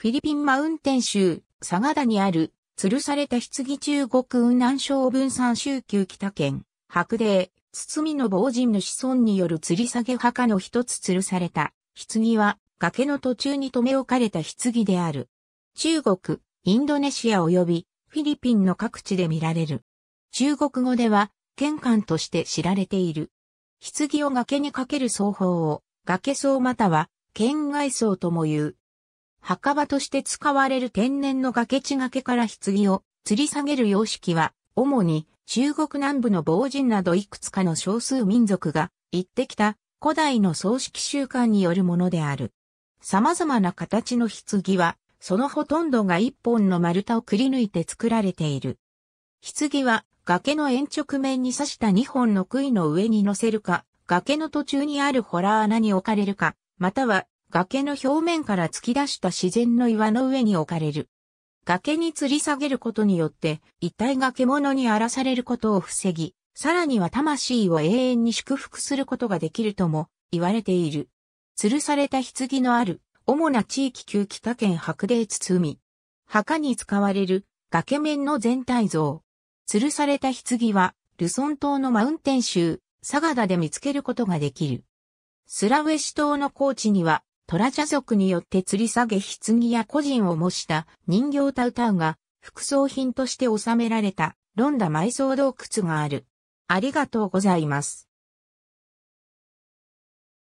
フィリピンマウンテン州、サガダにある、吊るされた棺中国雲南省分散州旧北県、白霊、包の防人の子孫による吊り下げ墓の一つ吊るされた、棺は、崖の途中に留め置かれた棺である。中国、インドネシア及び、フィリピンの各地で見られる。中国語では、玄関として知られている。棺を崖にかける奏法を、崖層または、県外層とも言う。墓場として使われる天然の崖地崖から棺を吊り下げる様式は、主に中国南部の防人などいくつかの少数民族が言ってきた古代の葬式習慣によるものである。様々な形の棺は、そのほとんどが一本の丸太をくり抜いて作られている。棺は崖の円直面に刺した二本の杭の上に乗せるか、崖の途中にあるホラー穴に置かれるか、または崖の表面から突き出した自然の岩の上に置かれる。崖に吊り下げることによって、一体が獣に荒らされることを防ぎ、さらには魂を永遠に祝福することができるとも言われている。吊るされた棺のある、主な地域旧北県白泥み。墓に使われる崖面の全体像。吊るされた棺は、ルソン島のマウンテン州、サガダで見つけることができる。スラウェシ島の高地には、トラジャ族によって吊り下げ棺や個人を模した人形タウタウが副葬品として収められたロンダ埋葬洞窟がある。ありがとうございます。